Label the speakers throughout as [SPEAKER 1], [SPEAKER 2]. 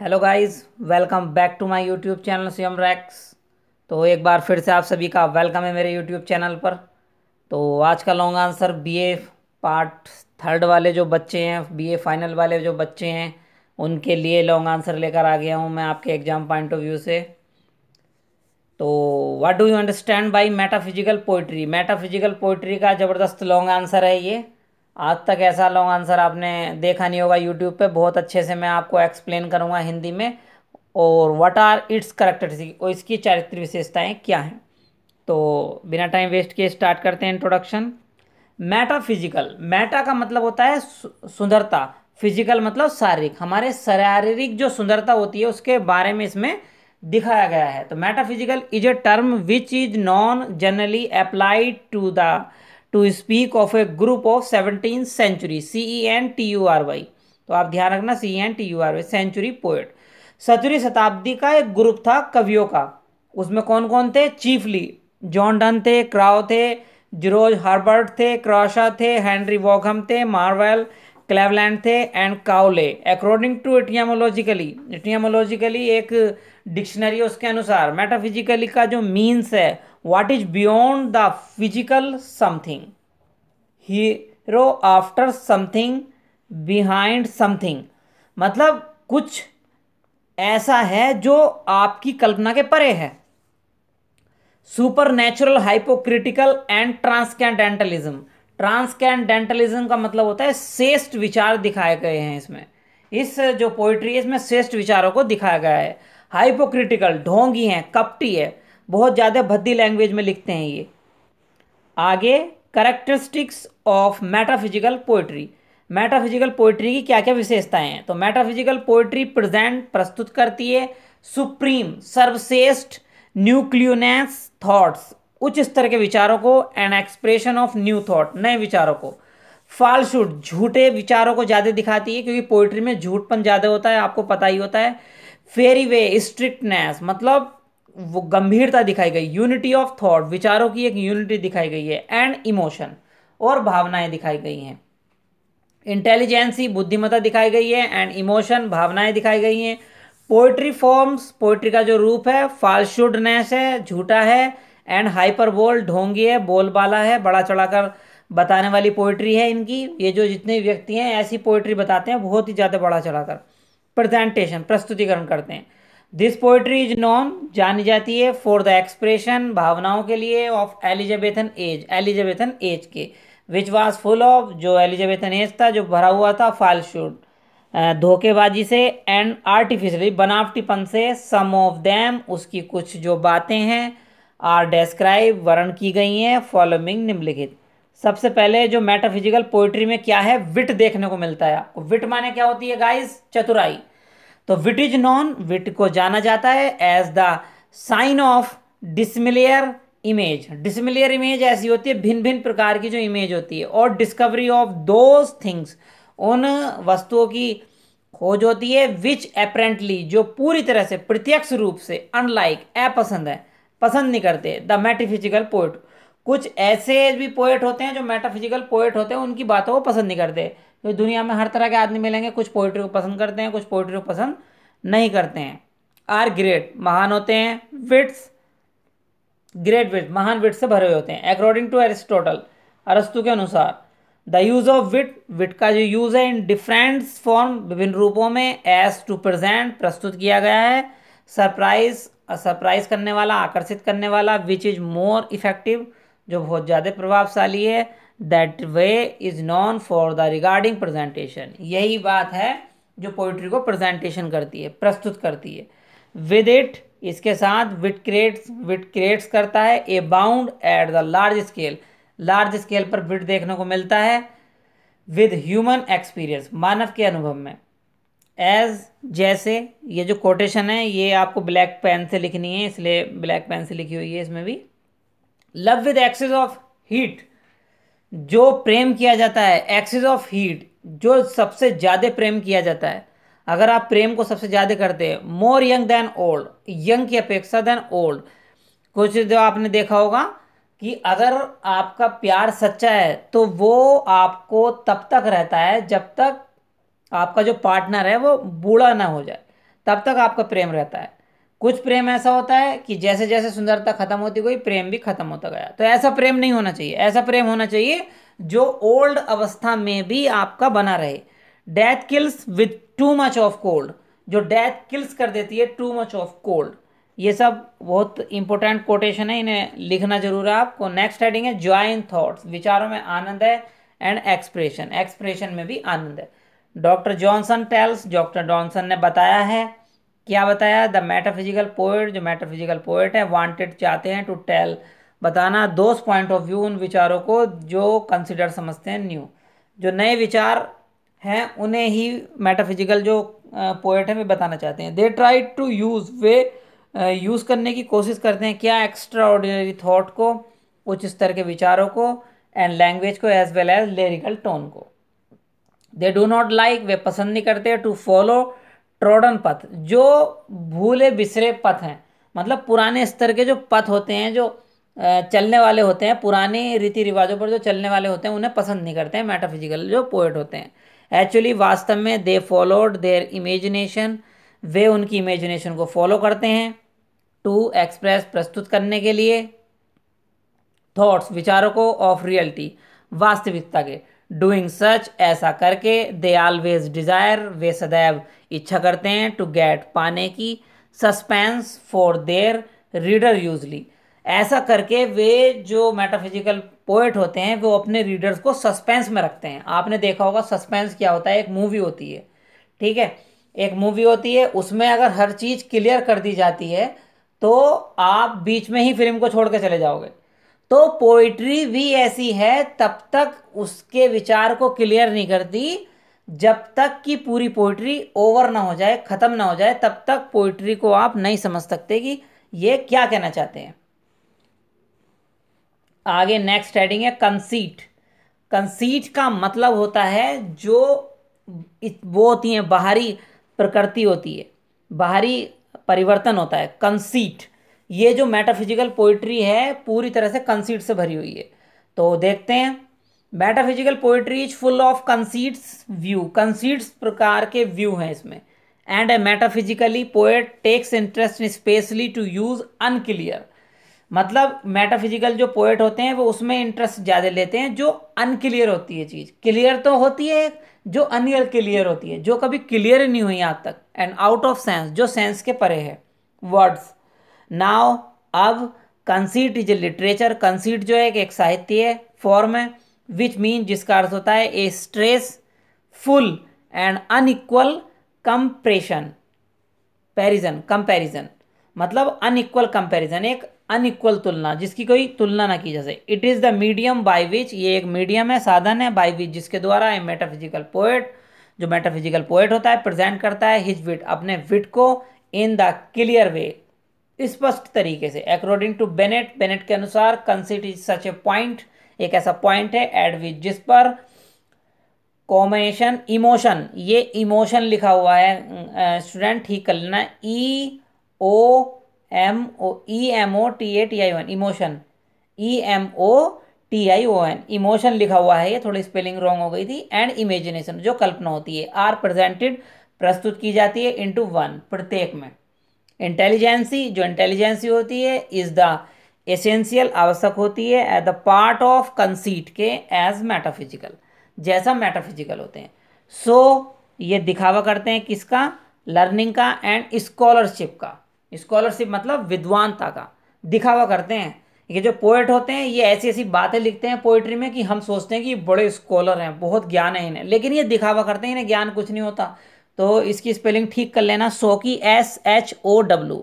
[SPEAKER 1] hello guys welcome back to my YouTube channel CM Rax तो एक बार फिर से आप सभी का वेलकम है मेरे यूट्यूब चैनल पर तो आज का long answer BA part third वाले जो बच्चे हैं बीए फाइनल वाले जो बच्चे हैं उनके लिए लॉन्ग आंसर लेकर आ गया हूँ मैं आपके एग्ज़ाम पॉइंट ऑफ व्यू से तो what do you understand by metaphysical poetry metaphysical poetry का ज़बरदस्त लॉन्ग आंसर है ये आज तक ऐसा लॉन्ग आंसर आपने देखा नहीं होगा यूट्यूब पे बहुत अच्छे से मैं आपको एक्सप्लेन करूँगा हिंदी में और व्हाट आर इट्स करेक्टरिस्टिक और इसकी चारित्रिक विशेषताएँ क्या हैं तो बिना टाइम वेस्ट किए स्टार्ट करते हैं इंट्रोडक्शन मेटाफिजिकल मैटा का मतलब होता है सुंदरता फिजिकल मतलब शारीरिक हमारे शारीरिक जो सुंदरता होती है उसके बारे में इसमें दिखाया गया है तो metaphysical is a term which is known generally applied to the to speak of a group of seventeen century C E N T U R Y तो आप ध्यान रखना C N T U R Y century poet सतरी शताब्दी का एक group था कवियों का उसमें कौन कौन थे चीफली जॉन डन थे क्राओ थे जरोज हार्बर्ट थे क्रॉशा थे हेनरी वॉगम थे मार्वेल क्लेवलैंड थे and Cowley according to etymologically etymologically एक डिक्शनरी उसके अनुसार मेटाफिजिकली का जो मीन्स है what is beyond the physical something hero after something behind something मतलब कुछ ऐसा है जो आपकी कल्पना के परे है supernatural hypocritical and transcendentalism transcendentalism का मतलब होता है श्रेष्ठ विचार दिखाए गए हैं इसमें इस जो पोइट्री है इसमें श्रेष्ठ विचारों को दिखाया गया है हाइपोक्रिटिकल ढोंगी है कपटी है बहुत ज़्यादा भद्दी लैंग्वेज में लिखते हैं ये आगे characteristics of metaphysical poetry metaphysical poetry की क्या क्या विशेषताएं हैं तो मेटाफिजिकल पोइट्री प्रेजेंट प्रस्तुत करती है सुप्रीम सर्वश्रेष्ठ न्यूक्लियोनेस थॉट्स उच्च स्तर के विचारों को and expression of new thought नए विचारों को फालशूट झूठे विचारों को ज़्यादा दिखाती है क्योंकि पोइट्री में झूठपन ज़्यादा होता है आपको पता ही होता है फेरी वे स्ट्रिक्टनेस मतलब वो गंभीरता दिखाई गई यूनिटी ऑफ थॉट विचारों की एक यूनिटी दिखाई गई है एंड इमोशन और भावनाएं दिखाई गई हैं इंटेलिजेंसी बुद्धिमत्ता दिखाई गई है एंड इमोशन भावनाएं दिखाई गई हैं पोइट्री फॉर्म्स पोइट्री का जो रूप है फालशुडनेस है झूठा है एंड हाइपर बोल ढोंगी है बोलबाला है बड़ा चढ़ाकर बताने वाली पोइट्री है इनकी ये जो जितने व्यक्ति हैं ऐसी पोइट्री बताते हैं बहुत ही ज़्यादा बड़ा चढ़ाकर प्रेजेंटेशन प्रस्तुतिकरण करते हैं दिस पोइट्री इज नॉन जानी जाती है फॉर द एक्सप्रेशन भावनाओं के लिए of Elizabethan age Elizabethan age के विच वॉज फुल ऑफ जो एलिजाबेथन एज था जो भरा हुआ था फालशूड धोखेबाजी से एंड आर्टिफिशली बनावटीपन से सम ऑफ दैम उसकी कुछ जो बातें हैं आर डेस्क्राइब वर्ण की गई हैं फॉलोइंग निम्नलिखित सबसे पहले जो मेटाफिजिकल पोइट्री में क्या है विट देखने को मिलता है आपको विट माने क्या होती है गाइस चतुराई तो विट इज नॉन विट को जाना जाता है as the sign of dissimilar image dissimilar image ऐसी होती है भिन्न भिन्न प्रकार की जो इमेज होती है और डिस्कवरी ऑफ दोज थिंग्स उन वस्तुओं की खोज होती है विच अपरेंटली जो पूरी तरह से प्रत्यक्ष रूप से अनलाइक अपसंद है पसंद नहीं करते द मेटाफिजिकल पोइट कुछ ऐसे भी पोएट होते हैं जो मेटाफिजिकल पोएट होते हैं उनकी बातों को पसंद नहीं करते तो दुनिया में हर तरह के आदमी मिलेंगे कुछ पोइट्री को पसंद करते हैं कुछ पोइट्री को पसंद नहीं करते हैं आर ग्रेट महान होते हैं विट्स ग्रेट विट महान विट से भरे हुए होते हैं अकॉर्डिंग टू एरिस्टोटल अरस्तु के अनुसार the use of wit wit का जो यूज़ है इन डिफरेंट फॉर्म विभिन्न रूपों में एस टू प्रेजेंट प्रस्तुत किया गया है सरप्राइज सरप्राइज करने वाला आकर्षित करने वाला विच इज़ मोर इफेक्टिव जो बहुत ज़्यादा प्रभावशाली है that way is known for the regarding presentation यही बात है जो पोइट्री को प्रजेंटेशन करती है प्रस्तुत करती है विद इट इसके साथ विट क्रिएट्स विट क्रिएट्स करता है a bound at the large scale large scale पर विट देखने को मिलता है विद ह्यूमन एक्सपीरियंस मानव के अनुभव में एज जैसे ये जो कोटेशन है ये आपको ब्लैक पेन से लिखनी है इसलिए ब्लैक पेन से लिखी हुई है इसमें भी love with excess of heat जो प्रेम किया जाता है एक्सेस ऑफ हीट जो सबसे ज़्यादा प्रेम किया जाता है अगर आप प्रेम को सबसे ज़्यादा करते हैं more young than old young की अपेक्षा देन ओल्ड कुछ जो तो आपने देखा होगा कि अगर आपका प्यार सच्चा है तो वो आपको तब तक रहता है जब तक आपका जो पार्टनर है वो बूढ़ा ना हो जाए तब तक आपका प्रेम रहता है कुछ प्रेम ऐसा होता है कि जैसे जैसे सुंदरता खत्म होती गई प्रेम भी खत्म होता गया तो ऐसा प्रेम नहीं होना चाहिए ऐसा प्रेम होना चाहिए जो ओल्ड अवस्था में भी आपका बना रहे death kills with too much of cold जो डेथ किल्स कर देती है टू मच ऑफ कोल्ड ये सब बहुत इंपॉर्टेंट कोटेशन है इन्हें लिखना जरूर है आपको नेक्स्ट हेडिंग है ज्वाइन इन थॉट्स विचारों में आनंद है एंड एक्सप्रेशन एक्सप्रेशन में भी आनंद है doctor Johnson tells doctor Johnson ने बताया है क्या बताया द मेटाफिजिकल पोइट जो मेटाफिजिकल पोइट है वांटेड चाहते हैं टू टेल बताना दोस्त पॉइंट ऑफ व्यू उन विचारों को जो कंसिडर समझते हैं न्यू जो नए विचार हैं उन्हें ही मेटाफिजिकल जो पोइट है वे बताना चाहते हैं दे ट्राई टू यूज़ वे यूज़ करने की कोशिश करते हैं क्या एक्स्ट्रा ऑर्डिनरी थाट को उच्च स्तर के विचारों को एंड लैंग्वेज को as well as lyrical tone को दे डू नॉट लाइक वे पसंद नहीं करते टू फॉलो ट्रोडन पथ जो भूले बिसरे पथ हैं मतलब पुराने स्तर के जो पथ होते हैं जो चलने वाले होते हैं पुराने रीति रिवाजों पर जो चलने वाले होते हैं उन्हें पसंद नहीं करते हैं मेटाफिजिकल जो पोएट होते हैं एक्चुअली वास्तव में दे फॉलोड देयर इमेजिनेशन वे उनकी इमेजिनेशन को फॉलो करते हैं टू एक्सप्रेस प्रस्तुत करने के लिए थॉट्स विचारों को ऑफ रियलिटी वास्तविकता के डूइंग सच ऐसा करके दे ऑलवेज डिज़ायर वे सदैव इच्छा करते हैं टू गेट पाने की suspense for their reader usually ऐसा करके वे जो मेटाफिजिकल पोएट होते हैं वो अपने रीडर्स को सस्पेंस में रखते हैं आपने देखा होगा सस्पेंस क्या होता है एक मूवी होती है ठीक है एक मूवी होती है उसमें अगर हर चीज़ क्लियर कर दी जाती है तो आप बीच में ही फिल्म को छोड़ कर चले जाओगे तो पोइट्री भी ऐसी है तब तक उसके विचार को क्लियर नहीं करती जब तक कि पूरी पोइट्री ओवर ना हो जाए ख़त्म ना हो जाए तब तक पोइट्री को आप नहीं समझ सकते कि ये क्या कहना चाहते हैं आगे नेक्स्ट हेडिंग है कंसीट कंसीट का मतलब होता है जो वो होती हैं बाहरी प्रकृति होती है बाहरी परिवर्तन होता है कंसीट ये जो मेटाफिजिकल पोइट्री है पूरी तरह से कंसीट से भरी हुई है तो देखते हैं metaphysical poetry is full of conceits view conceits प्रकार के व्यू हैं इसमें and a metaphysically poet takes interest in specially to use unclear मतलब मेटाफिजिकल जो पोएट होते हैं वो उसमें इंटरेस्ट ज़्यादा लेते हैं जो अनक्लियर होती है चीज़ क्लियर तो होती है जो अनियर क्लियर होती है जो कभी क्लियर ही नहीं हुई आज तक एंड आउट ऑफ सेंस जो सेंस के परे है वर्ड्स नाव अब conceit is a literature conceit जो है कि एक साहित्य फॉर्म है विच मीन जिसका अर्थ होता है a stressful and unequal comparison comparison मतलब अनइक्वल कंपैरिजन एक अनइक्वल तुलना जिसकी कोई तुलना ना की जा सके it is the medium by which ये एक मीडियम है साधन है बाय विच जिसके द्वारा ए मेटाफिजिकल पोएट जो मेटाफिजिकल पोएट होता है प्रेजेंट करता है हिज विट अपने विट को इन द क्लियर वे स्पष्ट तरीके से अकॉर्डिंग टू बेनेट बेनेट के अनुसार कंसिट इज सच ए पॉइंट एक ऐसा पॉइंट है एड विच जिस पर कॉमेशन इमोशन ये इमोशन लिखा हुआ है स्टूडेंट अं, ठीक कर लेना E O M O E M O T A T I one emotion E M O T I O N emotion लिखा हुआ है ये थोड़ी स्पेलिंग रॉन्ग हो गई थी एंड इमेजिनेशन जो कल्पना होती है आर प्रेजेंटेड प्रस्तुत की जाती है इनटू वन प्रत्येक में इंटेलिजेंसी जो इंटेलिजेंसी होती है इज़ द एसेंशियल आवश्यक होती है at the part of conceit के एज मेटाफिजिकल जैसा मेटाफिजिकल होते हैं सो so, ये दिखावा करते हैं किसका लर्निंग का एंड स्कॉलरशिप का स्कॉलरशिप मतलब विद्वानता का दिखावा करते हैं ये जो पोएट होते हैं ये ऐसी ऐसी बातें लिखते हैं पोइट्री में कि हम सोचते हैं कि बड़े स्कॉलर हैं बहुत ज्ञान है इन्हें लेकिन ये दिखावा करते हैं इन्हें ज्ञान कुछ नहीं होता तो इसकी स्पेलिंग ठीक कर लेना सोकी S H O W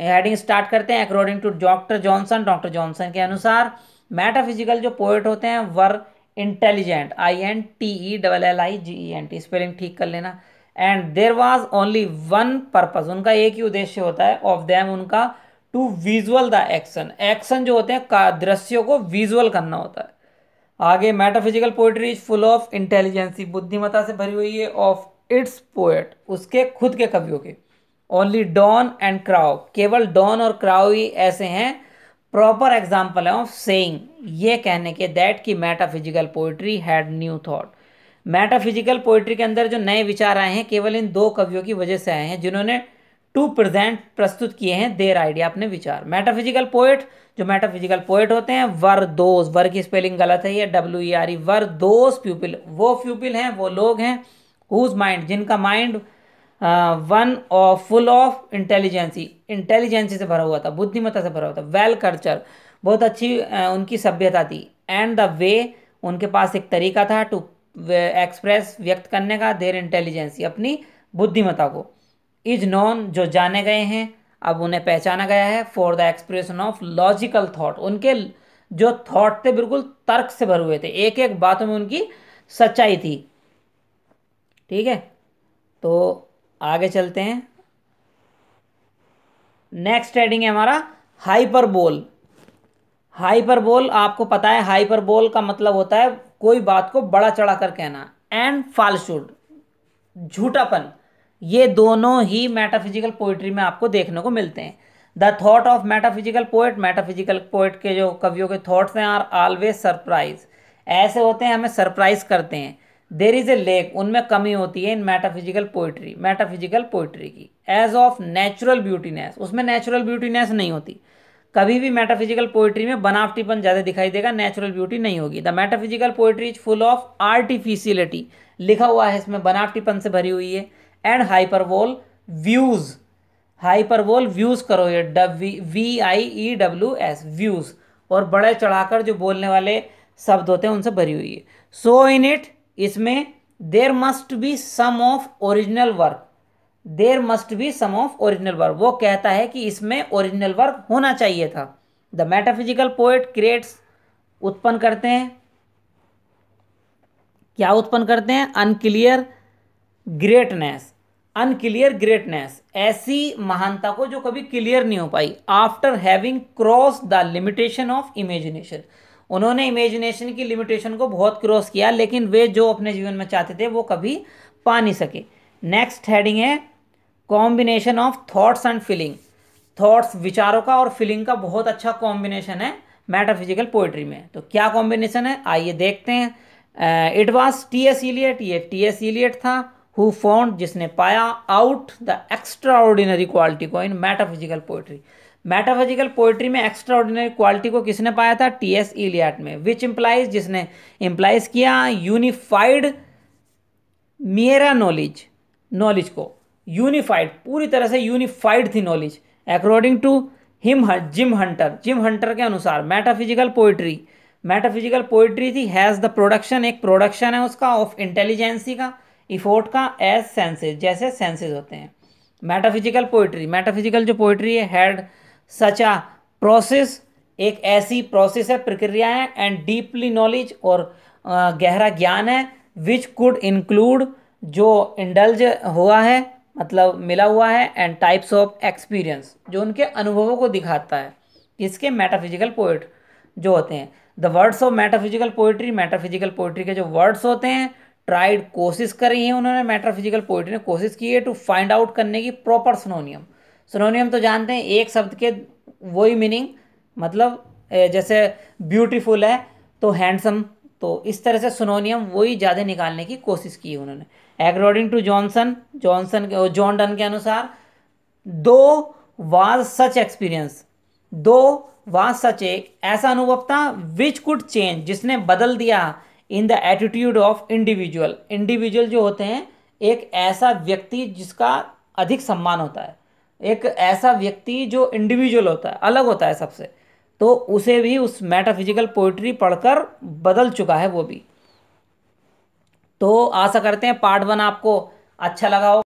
[SPEAKER 1] heading start करते हैं according to doctor Johnson doctor Johnson के अनुसार मेटाफिजिकल जो पोएट होते हैं were intelligent I N T E double L I G E N T spelling ठीक कर लेना and there was only one purpose उनका एक ही उद्देश्य होता है ऑफ दैम उनका to visual the action action जो होते हैं दृश्यों को विजुअल करना होता है आगे metaphysical poetry is full of intelligency बुद्धिमता से भरी हुई है ऑफ इट्स पोएट उसके खुद के कवियों के ओनली डॉन एंड क्राउ केवल डॉन और क्राउ ही ऐसे हैं प्रॉपर एग्जाम्पल है ऑफ सेइंग ये कहने के दैट की metaphysical poetry had new thought metaphysical poetry के अंदर जो नए विचार आए हैं केवल इन दो कवियों की वजह से आए हैं जिन्होंने टू प्रेजेंट प्रस्तुत किए हैं देर आइडिया अपने विचार मेटाफिजिकल पोएट जो मेटाफिजिकल पोएट होते हैं वर दोज वर की स्पेलिंग गलत है या W E R E were those pupil वो प्यूपिल हैं वो लोग हैं हुज माइंड जिनका mind one of full of intelligency intelligency से भरा हुआ था बुद्धिमत्ता से भरा हुआ था वेल कल्चर बहुत अच्छी uh, उनकी सभ्यता थी एंड द वे उनके पास एक तरीका था टू एक्सप्रेस uh, व्यक्त करने का देर इंटेलिजेंसी अपनी बुद्धिमत्ता को इज नॉन जो जाने गए हैं अब उन्हें पहचाना गया है for the expression of logical thought उनके जो थाट थे बिल्कुल तर्क से भरे हुए थे एक एक बातों में उनकी सच्चाई थी ठीक है तो आगे चलते हैं नेक्स्ट हेडिंग है हमारा हाइपरबोल हाइपरबोल आपको पता है हाइपरबोल का मतलब होता है कोई बात को बड़ा चढ़ा कर कहना एंड फालसूड झूठापन ये दोनों ही मेटाफिजिकल पोइट्री में आपको देखने को मिलते हैं the thought of metaphysical poet metaphysical poet के जो कवियों के थॉट्स हैं आर ऑलवेज सरप्राइज ऐसे होते हैं हमें सरप्राइज करते हैं देर इज ए लेक उनमें कमी होती है in metaphysical poetry metaphysical poetry की एज ऑफ नेचुरल ब्यूटीनेस उसमें नेचुरल ब्यूटीनेस नहीं होती कभी भी मेटाफिजिकल पोइट्री में बनावटीपन ज़्यादा दिखाई देगा नेचुरल ब्यूटी नहीं होगी the metaphysical poetry is full of artificiality लिखा हुआ है इसमें बनावटीपन से भरी हुई है and hyperbole views hyperbole views करो ये V I E W S views और बड़े चढ़ाकर जो बोलने वाले शब्द होते हैं उनसे भरी हुई है सो इन इट इसमें there must be some of original work there must be some of original work वो कहता है कि इसमें ओरिजिनल वर्क होना चाहिए था द मेटाफिजिकल पोएट क्रिएट्स उत्पन्न करते हैं क्या उत्पन्न करते हैं अनक्लियर ग्रेटनेस अनक्लियर ग्रेटनेस ऐसी महानता को जो कभी क्लियर नहीं हो पाई after having cross the limitation of imagination उन्होंने इमेजिनेशन की लिमिटेशन को बहुत क्रॉस किया लेकिन वे जो अपने जीवन में चाहते थे वो कभी पा नहीं सके नेक्स्ट हेडिंग है combination of thoughts and feeling thoughts विचारों का और फीलिंग का बहुत अच्छा कॉम्बिनेशन है मेटाफिजिकल पोइट्री में तो क्या कॉम्बिनेशन है आइए देखते हैं it was T S Eliot ये टी एस इलियट था हु फॉन्ड जिसने पाया out the extraordinary quality को in metaphysical poetry metaphysical poetry में एक्स्ट्रा ऑर्डिनरी क्वालिटी को किसने पाया था टी एस इलियाट में विच इम्प्लाइज जिसने इम्प्लाइज किया यूनिफाइड मेरा नॉलेज नॉलेज को यूनिफाइड पूरी तरह से यूनिफाइड थी knowledge according to him Jim Hunter Jim Hunter के अनुसार मेटाफिजिकल पोइट्री मेटाफिजिकल पोइट्री थी हैज़ द प्रोडक्शन एक प्रोडक्शन है उसका ऑफ इंटेलिजेंसी का इफोर्ट का एज सेंसेज जैसे सेंसेज होते हैं मेटाफिजिकल पोइट्री मेटाफिजिकल जो पोइट्री है हैड सच आ प्रोसेस एक ऐसी प्रोसेस है प्रक्रिया है एंड डीपली नॉलेज और गहरा ज्ञान है विच कुड इंक्लूड जो इंडल्ज हुआ है मतलब मिला हुआ है एंड टाइप्स ऑफ एक्सपीरियंस जो उनके अनुभवों को दिखाता है इसके मेटाफिजिकल पोइट जो होते हैं the words of metaphysical poetry metaphysical poetry के जो वर्ड्स होते हैं ट्राइड कोशिश करी है उन्होंने मेटाफिजिकल पोइट्री ने कोशिश की है टू फाइंड आउट करने की प्रॉपर सोनोनियम सिनोनियम तो जानते हैं एक शब्द के वही मीनिंग मतलब जैसे ब्यूटीफुल है तो हैंडसम तो इस तरह से सिनोनियम वही ज़्यादा निकालने की कोशिश की उन्होंने अकॉर्डिंग टू जॉनसन जॉनसन के जॉन डन के अनुसार दो वाज सच एक्सपीरियंस दो वाज सच एक ऐसा अनुभव था विच कुड चेंज जिसने बदल दिया in the attitude of individual individual जो होते हैं एक ऐसा व्यक्ति जिसका अधिक सम्मान होता है एक ऐसा व्यक्ति जो इंडिविजुअल होता है अलग होता है सबसे तो उसे भी उस मेटाफिजिकल पोइट्री पढ़कर बदल चुका है वो भी तो आशा करते हैं पार्ट वन आपको अच्छा लगा हो